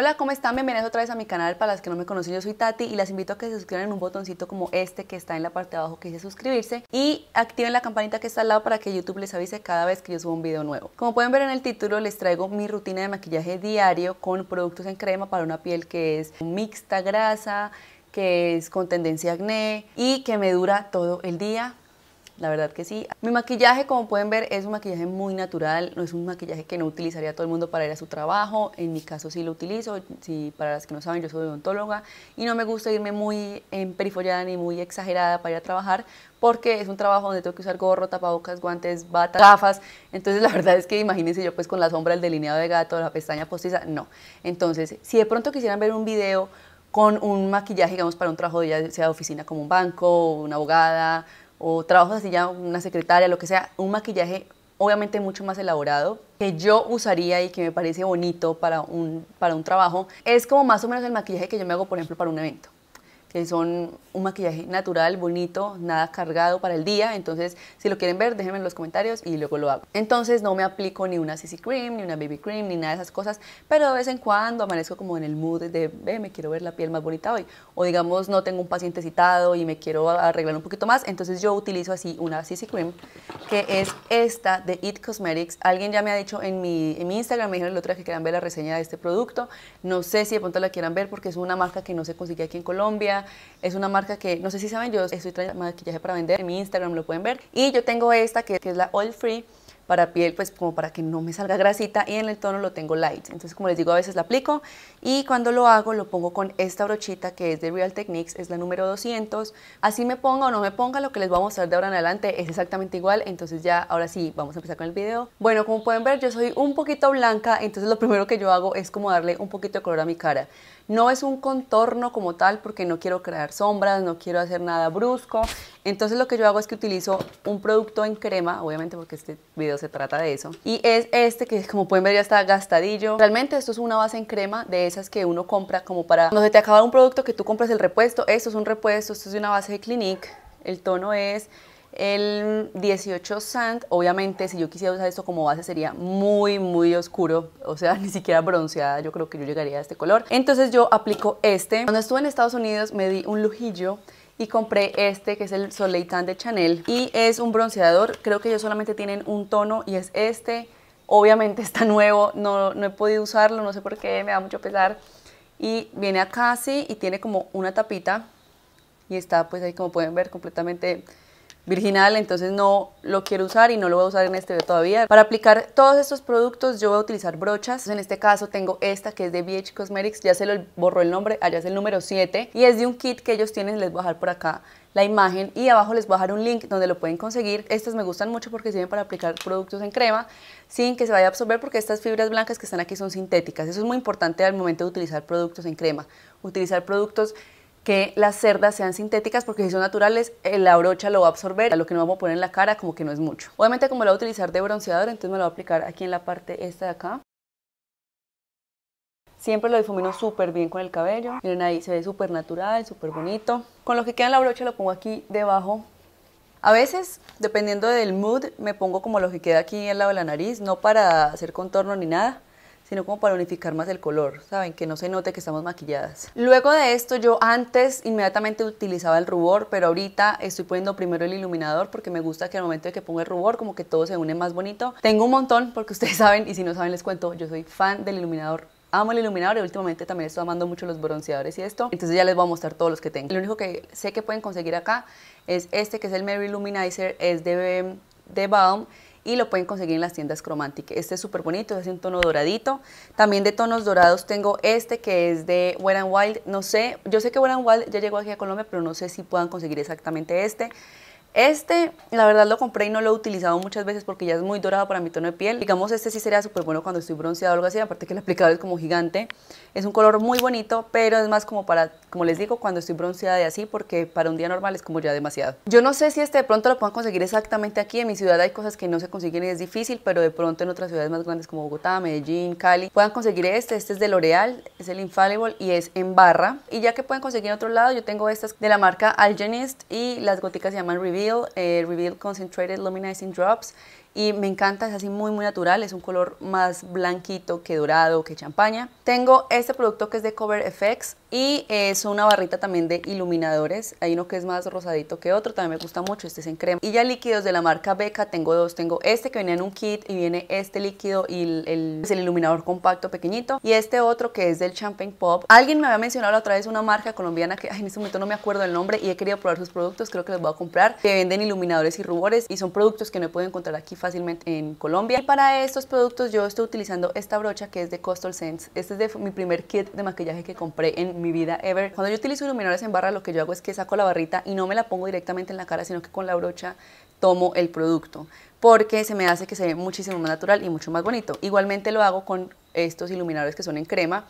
Hola, ¿cómo están? Bienvenidos otra vez a mi canal. Para las que no me conocen, yo soy Tati y las invito a que se suscriban en un botoncito como este que está en la parte de abajo que dice suscribirse y activen la campanita que está al lado para que YouTube les avise cada vez que yo subo un video nuevo. Como pueden ver en el título, les traigo mi rutina de maquillaje diario con productos en crema para una piel que es mixta grasa, que es con tendencia acné y que me dura todo el día la verdad que sí. Mi maquillaje, como pueden ver, es un maquillaje muy natural, no es un maquillaje que no utilizaría todo el mundo para ir a su trabajo, en mi caso sí lo utilizo, sí, para las que no saben, yo soy odontóloga y no me gusta irme muy emperifollada ni muy exagerada para ir a trabajar porque es un trabajo donde tengo que usar gorro, tapabocas, guantes, bata, gafas, entonces la verdad es que imagínense yo pues con la sombra, el delineado de gato, la pestaña postiza, no. Entonces, si de pronto quisieran ver un video con un maquillaje, digamos, para un trabajo, ya sea de oficina como un banco, una abogada, o trabajos así ya una secretaria, lo que sea, un maquillaje obviamente mucho más elaborado que yo usaría y que me parece bonito para un, para un trabajo, es como más o menos el maquillaje que yo me hago, por ejemplo, para un evento que son un maquillaje natural, bonito, nada cargado para el día. Entonces, si lo quieren ver, déjenme en los comentarios y luego lo hago. Entonces, no me aplico ni una CC cream, ni una BB cream, ni nada de esas cosas, pero de vez en cuando amanezco como en el mood de, ve, me quiero ver la piel más bonita hoy. O digamos, no tengo un paciente citado y me quiero arreglar un poquito más. Entonces, yo utilizo así una CC cream, que es esta de It Cosmetics. Alguien ya me ha dicho en mi, en mi Instagram, me dijeron el otro día que querían ver la reseña de este producto. No sé si de pronto la quieran ver porque es una marca que no se consigue aquí en Colombia es una marca que, no sé si saben, yo estoy trayendo maquillaje para vender. En mi Instagram lo pueden ver. Y yo tengo esta que, es la Oil Free para piel, pues como para que no me salga grasita y en el tono lo tengo light. Entonces, como les digo, a veces la aplico y cuando lo hago lo pongo con esta brochita que es de Real Techniques, es la número 200. Así me ponga o no me ponga, lo que les voy a mostrar de ahora en adelante es exactamente igual. Entonces ya, ahora sí, vamos a empezar con el video. Bueno, como pueden ver, yo soy un poquito blanca, entonces lo primero que yo hago es como darle un poquito de color a mi cara. No es un contorno como tal porque no quiero crear sombras, no quiero hacer nada brusco. Entonces lo que yo hago es que utilizo un producto en crema, obviamente porque este video se trata de eso. Y es este que como pueden ver ya está gastadillo. Realmente esto es una base en crema de esas que uno compra como para... Cuando se te acaba un producto que tú compras el repuesto, esto es un repuesto, esto es de una base de Clinique. El tono es el 18 Sand, obviamente si yo quisiera usar esto como base sería muy muy oscuro, o sea ni siquiera bronceada yo creo que yo llegaría a este color, entonces yo aplico este, cuando estuve en Estados Unidos me di un lujillo y compré este que es el soleitan de Chanel y es un bronceador, creo que ellos solamente tienen un tono y es este, obviamente está nuevo, no, no he podido usarlo, no sé por qué, me da mucho pesar y viene acá así y tiene como una tapita y está pues ahí como pueden ver completamente virginal, entonces no lo quiero usar y no lo voy a usar en este todavía. Para aplicar todos estos productos yo voy a utilizar brochas, en este caso tengo esta que es de BH Cosmetics, ya se lo borró el nombre, allá es el número 7 y es de un kit que ellos tienen, les voy a dejar por acá la imagen y abajo les voy a dejar un link donde lo pueden conseguir. Estas me gustan mucho porque sirven para aplicar productos en crema sin que se vaya a absorber porque estas fibras blancas que están aquí son sintéticas. Eso es muy importante al momento de utilizar productos en crema. Utilizar productos que las cerdas sean sintéticas porque si son naturales eh, la brocha lo va a absorber, lo que no vamos a poner en la cara como que no es mucho. Obviamente como lo voy a utilizar de bronceador, entonces me lo voy a aplicar aquí en la parte esta de acá. Siempre lo difumino súper bien con el cabello. Miren ahí, se ve súper natural, súper bonito. Con lo que queda en la brocha lo pongo aquí debajo a veces, dependiendo del mood, me pongo como lo que queda aquí al lado de la nariz, no para hacer contorno ni nada, sino como para unificar más el color, ¿saben? Que no se note que estamos maquilladas. Luego de esto yo antes inmediatamente utilizaba el rubor, pero ahorita estoy poniendo primero el iluminador porque me gusta que al momento de que pongo el rubor como que todo se une más bonito. Tengo un montón porque ustedes saben y si no saben les cuento, yo soy fan del iluminador Amo el iluminador y últimamente también estoy amando mucho los bronceadores y esto. Entonces ya les voy a mostrar todos los que tengo. Lo único que sé que pueden conseguir acá es este que es el Mary Illuminizer. Es de, de Balm y lo pueden conseguir en las tiendas Chromantic. Este es súper bonito, es un tono doradito. También de tonos dorados tengo este que es de Wet Wild. No sé, yo sé que Wet Wild ya llegó aquí a Colombia, pero no sé si puedan conseguir exactamente este. Este, la verdad, lo compré y no lo he utilizado muchas veces porque ya es muy dorado para mi tono de piel. Digamos, este sí sería súper bueno cuando estoy bronceado o algo así, aparte que el aplicador es como gigante. Es un color muy bonito, pero es más como para, como les digo, cuando estoy bronceada y así, porque para un día normal es como ya demasiado. Yo no sé si este de pronto lo puedan conseguir exactamente aquí. En mi ciudad hay cosas que no se consiguen y es difícil, pero de pronto en otras ciudades más grandes como Bogotá, Medellín, Cali, puedan conseguir este. Este es de L'Oreal, es el Infallible y es en barra. Y ya que pueden conseguir en otro lado, yo tengo estas de la marca Algenist y las goticas se llaman Review Reveal, uh, Reveal concentrated luminizing drops. y me encanta, es así muy muy natural, es un color más blanquito que dorado, que champaña. Tengo este producto que es de Cover FX y es una barrita también de iluminadores, hay uno que es más rosadito que otro, también me gusta mucho, este es en crema. Y ya líquidos de la marca Beca, tengo dos, tengo este que venía en un kit y viene este líquido y el, es el iluminador compacto pequeñito y este otro que es del Champagne Pop. Alguien me había mencionado otra vez una marca colombiana que en este momento no me acuerdo el nombre y he querido probar sus productos, creo que los voy a comprar, que venden iluminadores y rubores y son productos que no puedo encontrar aquí fácilmente fácilmente en Colombia. Y para estos productos yo estoy utilizando esta brocha que es de Coastal Sense. Este es de mi primer kit de maquillaje que compré en mi vida ever. Cuando yo utilizo iluminadores en barra lo que yo hago es que saco la barrita y no me la pongo directamente en la cara, sino que con la brocha tomo el producto porque se me hace que se ve muchísimo más natural y mucho más bonito. Igualmente lo hago con estos iluminadores que son en crema.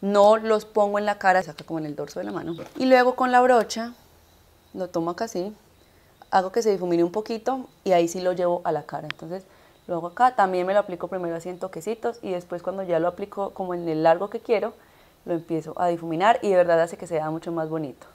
No los pongo en la cara, saco como en el dorso de la mano. Y luego con la brocha, lo tomo acá así, hago que se difumine un poquito y ahí sí lo llevo a la cara. Entonces lo hago acá, también me lo aplico primero así en toquecitos y después cuando ya lo aplico como en el largo que quiero, lo empiezo a difuminar y de verdad hace que se vea mucho más bonito.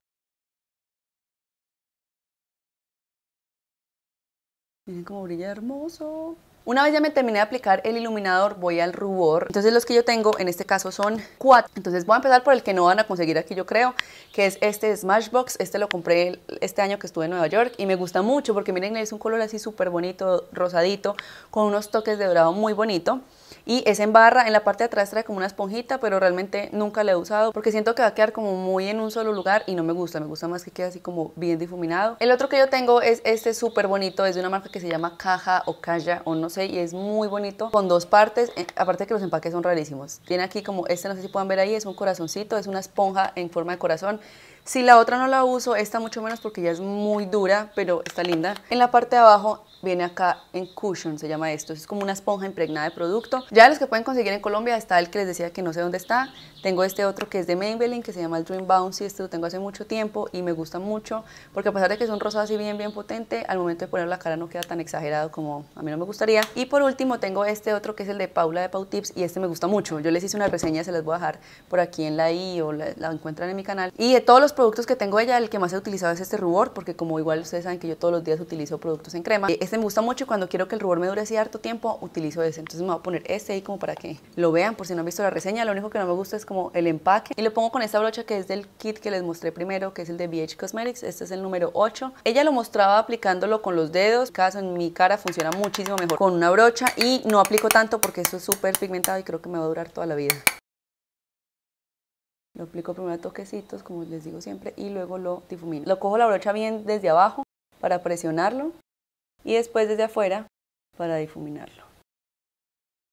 Miren cómo brilla hermoso. Una vez ya me terminé de aplicar el iluminador, voy al rubor. Entonces los que yo tengo en este caso son cuatro. Entonces voy a empezar por el que no van a conseguir aquí, yo creo, que es este Smashbox. Este lo compré este año que estuve en Nueva York y me gusta mucho porque miren, es un color así súper bonito, rosadito, con unos toques de dorado muy bonito y es en barra, en la parte de atrás trae como una esponjita, pero realmente nunca la he usado porque siento que va a quedar como muy en un solo lugar y no me gusta, me gusta más que quede así como bien difuminado. El otro que yo tengo es este súper bonito, es de una marca que se llama Caja o Calla o no sé y es muy bonito con dos partes, eh, aparte que los empaques son rarísimos. Tiene aquí como este, no sé si puedan ver ahí, es un corazoncito, es una esponja en forma de corazón. Si la otra no la uso, esta mucho menos porque ya es muy dura, pero está linda. En la parte de abajo viene acá en cushion, se llama esto. Es como una esponja impregnada de producto. Ya los que pueden conseguir en Colombia está el que les decía que no sé dónde está. Tengo este otro que es de Maybelline, que se llama el Dream Bouncy. Este lo tengo hace mucho tiempo y me gusta mucho porque a pesar de que es un rosado así bien, bien potente, al momento de poner la cara no queda tan exagerado como a mí no me gustaría. Y por último tengo este otro que es el de Paula de Pau Tips y este me gusta mucho. Yo les hice una reseña, se las voy a dejar por aquí en la i o la, encuentran en mi canal. Y de todos los productos que tengo ella, el que más he utilizado es este rubor porque como igual ustedes saben que yo todos los días utilizo productos en crema. Este este me gusta mucho y cuando quiero que el rubor me dure harto tiempo, utilizo ese. Entonces me voy a poner este ahí como para que lo vean, por si no han visto la reseña. Lo único que no me gusta es como el empaque. Y lo pongo con esta brocha que es del kit que les mostré primero, que es el de BH Cosmetics. Este es el número 8. Ella lo mostraba aplicándolo con los dedos. caso en mi cara funciona muchísimo mejor con una brocha y no aplico tanto porque esto es súper pigmentado y creo que me va a durar toda la vida. Lo aplico primero a toquecitos, como les digo siempre, y luego lo difumino. Lo cojo la brocha bien desde abajo para presionarlo y después desde afuera para difuminarlo.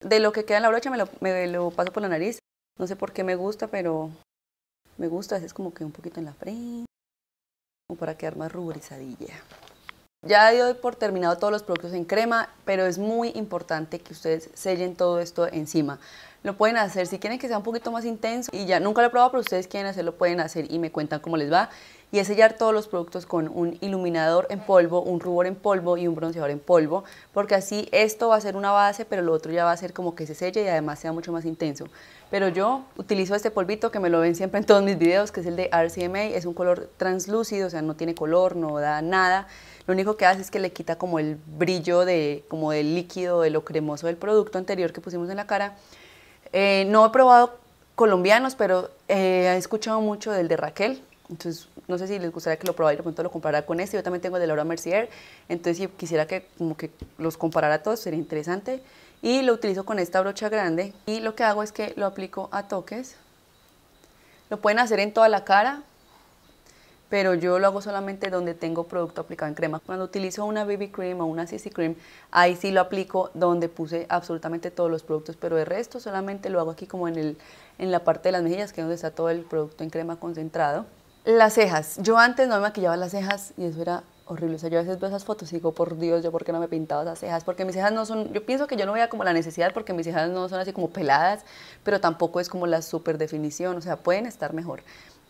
De lo que queda en la brocha me lo, paso por la nariz. No sé por qué me gusta, pero me gusta. Es como que un poquito en la frente, como para quedar más ruborizadilla. Ya doy por terminado todos los productos en crema, pero es muy importante que ustedes sellen todo esto encima. Lo pueden hacer si quieren que sea un poquito más intenso y ya nunca lo he probado, pero ustedes quieren hacerlo, pueden hacer y me cuentan cómo les va. Y es sellar todos los productos con un iluminador en polvo, un rubor en polvo y un bronceador en polvo, porque así esto va a ser una base, pero lo otro ya va a ser como que se selle y además sea mucho más intenso. Pero yo utilizo este polvito que me lo ven siempre en todos mis videos, que es el de RCMA, es un color translúcido, o sea, no tiene color, no da nada lo único que hace es que le quita como el brillo de, como del líquido, de lo cremoso del producto anterior que pusimos en la cara. Eh, no he probado colombianos, pero eh, he escuchado mucho del de Raquel. Entonces, no sé si les gustaría que lo probara y de pronto lo comparara con este. Yo también tengo el de Laura Mercier. Entonces, si quisiera que, como que los comparara todos, sería interesante. Y lo utilizo con esta brocha grande. Y lo que hago es que lo aplico a toques. Lo pueden hacer en toda la cara, pero yo lo hago solamente donde tengo producto aplicado en crema. Cuando utilizo una BB Cream o una CC Cream, ahí sí lo aplico donde puse absolutamente todos los productos, pero de resto solamente lo hago aquí como en, el, en la parte de las mejillas, que es donde está todo el producto en crema concentrado. Las cejas. Yo antes no me maquillaba las cejas y eso era horrible. O sea, yo a veces veo esas fotos y digo, por Dios, yo por qué no me pintaba esas cejas, porque mis cejas no son, yo pienso que yo no veía como la necesidad porque mis cejas no son así como peladas, pero tampoco es como la super definición, o sea, pueden estar mejor.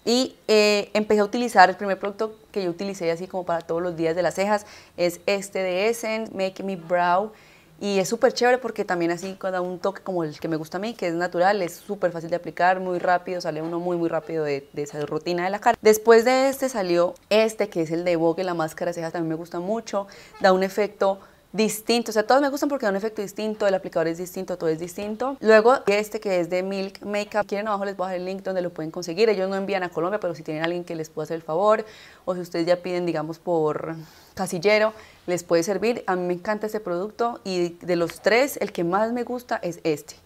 Y eh, empecé a utilizar, el primer producto que yo utilicé así como para todos los días de las cejas es este de Essence, Make Me Brow. Y es súper chévere porque también así da un toque como el que me gusta a mí, que es natural, es súper fácil de aplicar, muy rápido, sale uno muy muy rápido de, de, esa rutina de la cara. Después de este salió este que es el de Vogue, la máscara de cejas también me gusta mucho, da un efecto distinto. O sea, todos me gustan porque da un efecto distinto, el aplicador es distinto, todo es distinto. Luego, este que es de Milk Makeup. quieren abajo les voy a dejar el link donde lo pueden conseguir. Ellos no envían a Colombia, pero si tienen alguien que les pueda hacer el favor o si ustedes ya piden, digamos, por casillero, les puede servir. A mí me encanta este producto y de los tres, el que más me gusta es este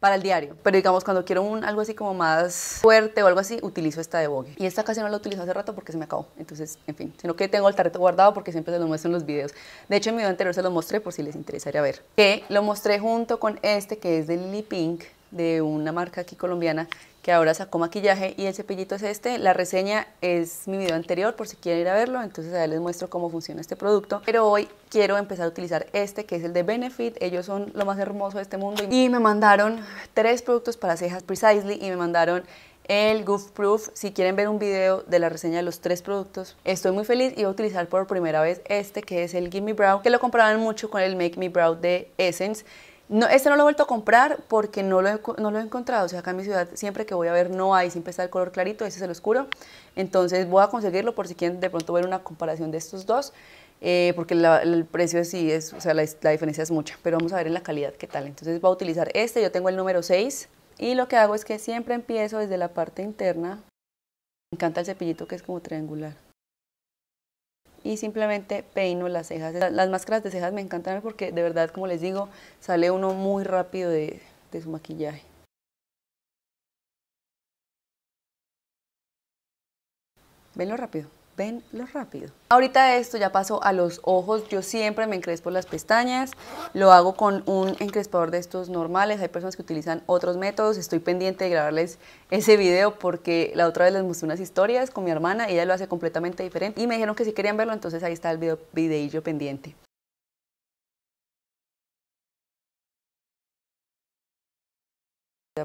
para el diario. Pero digamos, cuando quiero un, algo así como más fuerte o algo así, utilizo esta de Vogue. Y esta casi no la utilizo hace rato porque se me acabó. Entonces, en fin, sino que tengo el tarrito guardado porque siempre se lo muestro en los videos. De hecho, en mi video anterior se lo mostré por si les interesaría ver. Que lo mostré junto con este que es del Lip Pink de una marca aquí colombiana que ahora sacó maquillaje y el cepillito es este. La reseña es mi video anterior por si quieren ir a verlo, entonces ahí les muestro cómo funciona este producto. Pero hoy quiero empezar a utilizar este que es el de Benefit, ellos son lo más hermoso de este mundo y me mandaron tres productos para cejas Precisely y me mandaron el Goof Proof. Si quieren ver un video de la reseña de los tres productos, estoy muy feliz y voy a utilizar por primera vez este que es el Gimme Brow, que lo compraron mucho con el Make Me Brow de Essence no, este no lo he vuelto a comprar porque no lo, he, encontrado. O sea, acá en mi ciudad siempre que voy a ver no hay, siempre está el color clarito, ese es el oscuro. Entonces voy a conseguirlo por si quieren de pronto ver una comparación de estos dos, eh, porque el precio sí es, o sea, la, la, diferencia es mucha, pero vamos a ver en la calidad qué tal. Entonces voy a utilizar este, yo tengo el número 6 y lo que hago es que siempre empiezo desde la parte interna. Me encanta el cepillito que es como triangular y simplemente peino las cejas. Las máscaras de cejas me encantan porque de verdad, como les digo, sale uno muy rápido de, de su maquillaje. Venlo rápido ven lo rápido. Ahorita esto ya paso a los ojos, yo siempre me encrespo las pestañas, lo hago con un encrespador de estos normales, hay personas que utilizan otros métodos, estoy pendiente de grabarles ese video porque la otra vez les mostré unas historias con mi hermana, y ella lo hace completamente diferente y me dijeron que si querían verlo, entonces ahí está el video, videillo pendiente.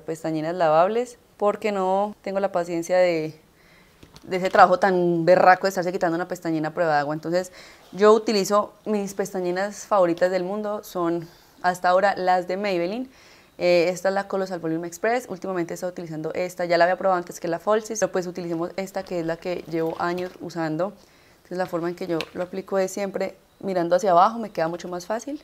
pestañinas lavables porque no tengo la paciencia de de ese trabajo tan berraco de estarse quitando una pestañina a prueba de agua. Entonces, yo utilizo mis pestañinas favoritas del mundo, son hasta ahora las de Maybelline. Eh, esta es la Colossal Volume Express, últimamente he estado utilizando esta, ya la había probado antes que es la Falsies, pero pues utilicemos esta que es la que llevo años usando. Entonces la forma en que yo lo aplico es siempre mirando hacia abajo, me queda mucho más fácil.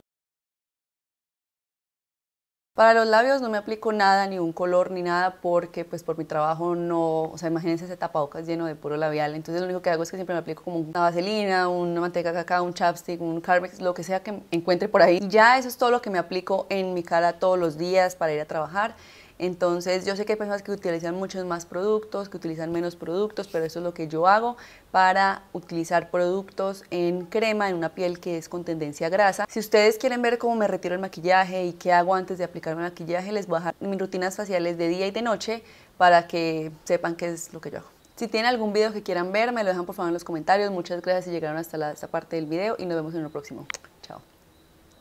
Para los labios no me aplico nada, ni un color, ni nada, porque pues por mi trabajo no, o sea, imagínense ese tapabocas lleno de puro labial, entonces lo único que hago es que siempre me aplico como una vaselina, una manteca cacao, un chapstick, un Carmex, lo que sea que encuentre por ahí. ya eso es todo lo que me aplico en mi cara todos los días para ir a trabajar entonces yo sé que hay personas que utilizan muchos más productos, que utilizan menos productos, pero eso es lo que yo hago para utilizar productos en crema, en una piel que es con tendencia grasa. Si ustedes quieren ver cómo me retiro el maquillaje y qué hago antes de aplicarme el maquillaje, les voy a dejar mis rutinas faciales de día y de noche para que sepan qué es lo que yo hago. Si tienen algún video que quieran ver, me lo dejan por favor en los comentarios. Muchas gracias si llegaron hasta esta parte del video y nos vemos en el próximo.